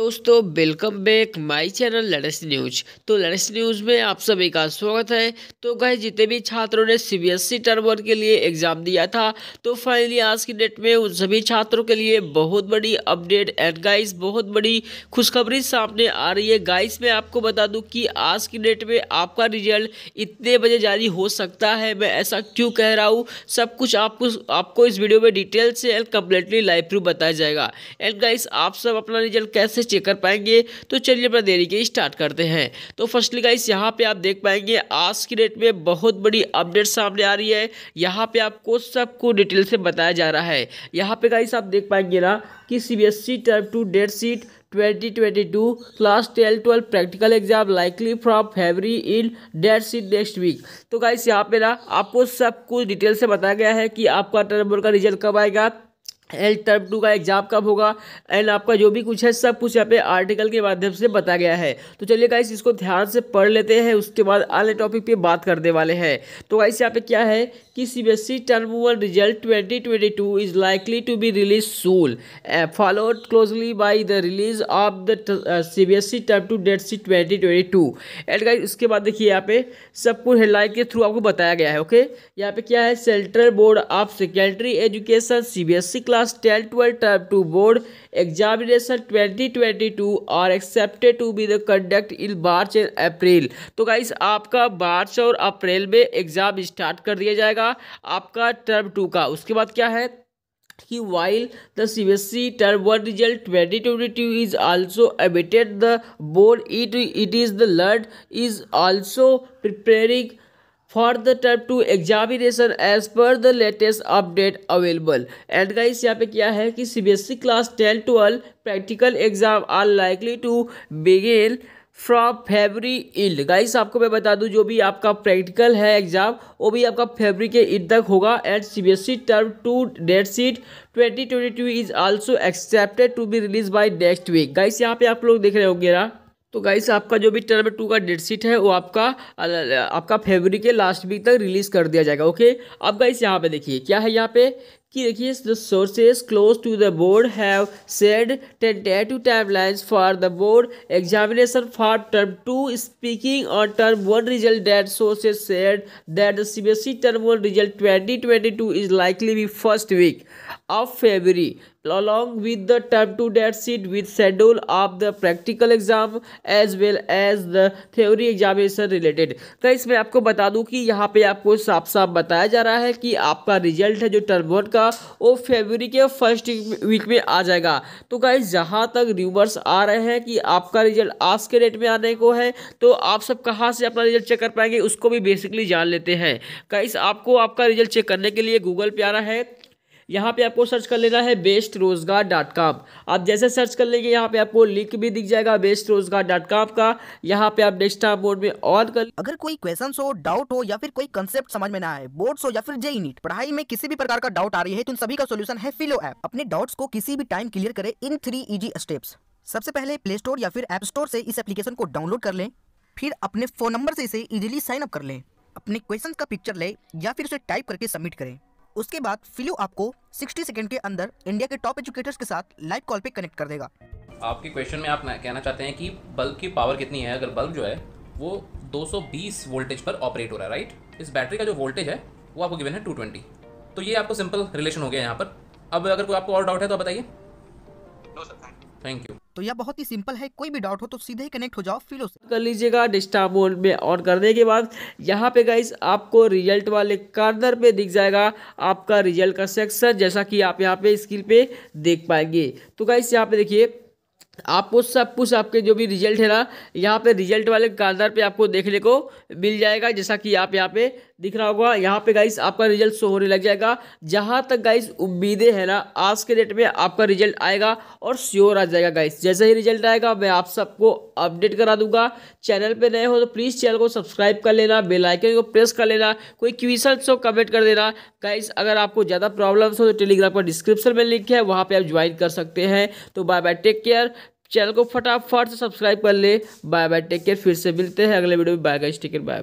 दोस्तों welcome back my channel लड़स news तो लड़स न्यूज में आप सभी का स्वागत है तो गए जितने भी छात्रों ने C B S E term one के लिए एग्जाम दिया था तो फाइनली आज की डेट में उन सभी छात्रों के लिए बहुत बड़ी अपडेट एंड गाइस बहुत बड़ी खुशखबरी सामने आ रही है गाइस मैं आपको बता दूँ कि आज की डेट में आपका रिजल्ट इतने बजे जारी हो सकता है मैं ऐसा क्यों कह रहा हूँ सब कुछ आपको आपको इस वीडियो में डिटेल से एंड कम्प्लीटली लाइव प्रूफ बताया जाएगा एंड गाइस आप सब अपना रिजल्ट कैसे चेक कर पाएंगे तो चलिए अपना देरी के स्टार्ट करते हैं तो फर्स्टली गाइस यहाँ पे आप देख पाएंगे आज की डेट में बहुत बड़ी अपडेट सामने आ रही है यहाँ पे आपको सबको डिटेल से बताया जा रहा है यहाँ पे गाइस आप देख पाएंगे ना कि C B S C type two date sheet 2022 class twelve twelve practical exam likely from February in date sheet next week तो गाइस यहाँ पे ना आपको सब कुछ डिटेल से बताया गया है कि आपका नंबर का रिजल्ट कब आएगा एल टर्म टू का एग्जाम कब होगा एंड आपका जो भी कुछ है सब कुछ यहाँ पे आर्टिकल के माध्यम से बताया गया है तो चलिए गाइस इसको ध्यान से पढ़ लेते हैं उसके बाद अगले टॉपिक पे बात करने वाले हैं तो गाइस यहाँ पे क्या है कि C B S C term one result twenty twenty two is likely to be release soon followed closely by the release of the C B S C term two date sheet twenty twenty two and guys उसके बाद देखिए यहाँ पे सब कुछ headline के through आपको बताया गया है ओके यहाँ पे क्या है central board of secondary education C B S C class class ten twelve type two board examination twenty twenty two are accepted to be the conduct in March and April तो guys आपका मार्च और अप्रैल में exam start कर दिया जाएगा आपका term two का उसके बाद क्या है कि while the C B S E term one result twenty twenty two is also emitted the board it it is the lord is also preparing for the type two examination as per the latest update available and guys यहाँ पे क्या है कि C B S C class ten twelve practical exam are likely to begin from February end guys आपको मैं बता दूं जो भी आपका प्रैक्टिकल है एग्जाम वो भी आपका फेबरी के इंड तक होगा and C B S C term two date sheet twenty twenty two is also accepted to be release by next week guys यहाँ पे आप लोग देख रहे होंगे ना तो गाइस आपका जो भी टर्म टू का डेट शीट है वो आपका आपका फेबरी के लास्ट वीक तक रिलीज़ कर दिया जाएगा ओके अब गाइस यहाँ पे देखिए क्या है यहाँ पे कि देखिए the sources close to the board have said tentative timelines for the board examination for term two speaking on term one result date sources said that the C B S term one result twenty twenty two is likely be first week of February along with the time to date sheet with schedule of the practical exam as well as the theory examination related तो इसमें आपको बता दूं कि यहाँ पे आपको साफ साफ बताया जा रहा है कि आपका रिजल्ट है जो टर्म वन का वो फेबरी के फर्स्ट वीक में आ जाएगा तो गाइज जहाँ तक र्यूमर्स आ रहे हैं कि आपका रिजल्ट आज के डेट में आने को है तो आप सब कहाँ से अपना रिजल्ट चेक कर पाएंगे उसको भी बेसिकली जान लेते हैं गाइस आपको आपका रिजल्ट चेक करने के लिए गूगल पे आना है यहाँ पे आपको सर्च कर लेना है बेस्ट रोजगार डॉट कॉम आप जैसे सर्च कर लेंगे यहाँ पे आपको लिंक भी दिख जाएगा बेस्ट रोजगार डॉट कॉम का यहाँ पे आप डेस्कटॉप बोर्ड में ऑन कर अगर कोई क्वेश्चन हो डाउट हो या फिर कोई कंसेप्ट समझ में ना आए बोर्ड हो या फिर जे नीट पढ़ाई में किसी भी प्रकार का डाउट आ रही है तो उन सभी का सोल्यूशन है फिलो ऐप अपने डाउट को किसी भी टाइम क्लियर करे इन थ्री इजी स्टेप सबसे पहले प्ले स्टोर या फिर एप स्टोर से इस एप्लीकेशन को डाउनलोड कर लें फिर अपने फ़ोन नंबर से इसे इजीली साइन अप कर लें अपने क्वेश्चन का पिक्चर लें या फिर उसे टाइप करके सबमिट करें उसके बाद फिलू आपको 60 सेकंड के अंदर इंडिया के टॉप एजुकेटर्स के साथ लाइव कॉल पे कनेक्ट कर देगा आपके क्वेश्चन में आप कहना चाहते हैं कि बल्ब की पावर कितनी है अगर बल्ब जो है वो 220 वोल्टेज पर ऑपरेट हो रहा है राइट इस बैटरी का जो वोल्टेज है वो आपको गिवन है 220 तो ये आपको सिंपल रिलेशन हो गया यहाँ पर अब अगर कोई आपको और डाउट है तो बताइए थैंक यू तो यह बहुत ही सिंपल है कोई भी डाउट हो तो सीधे ही कनेक्ट हो जाओ फिलो से कर लीजिएगा डिस्टार्ब मोड में ऑन करने के बाद यहाँ पे गाइस आपको रिजल्ट वाले कार्नर पे दिख जाएगा आपका रिजल्ट का सेक्शन जैसा कि आप यहाँ पे स्क्रीन पे देख पाएंगे तो गाइस यहाँ पे देखिए आपको सब कुछ आपके जो भी रिजल्ट है ना यहाँ पे रिजल्ट वाले कार्नर पे आपको देखने को मिल जाएगा जैसा कि आप यहाँ पे दिख रहा होगा यहाँ पे गाइस आपका रिजल्ट शो होने लग जाएगा जहाँ तक गाइस उम्मीदें है ना आज के डेट में आपका रिजल्ट आएगा और श्योर आ जाएगा गाइस जैसे ही रिजल्ट आएगा मैं आप सबको अपडेट करा दूंगा चैनल पे नए हो तो प्लीज़ चैनल को सब्सक्राइब कर लेना बेलाइकन को प्रेस कर लेना कोई क्वेश्चन हो कमेंट कर देना गाइस अगर आपको ज़्यादा प्रॉब्लम्स हो तो टेलीग्राम का डिस्क्रिप्शन में लिंक है वहाँ पर आप ज्वाइन कर सकते हैं तो bye bye take care channel को फटाफट से सब्सक्राइब कर ले बाय बाय टेक केयर फिर से मिलते हैं अगले वीडियो में bye guys take care bye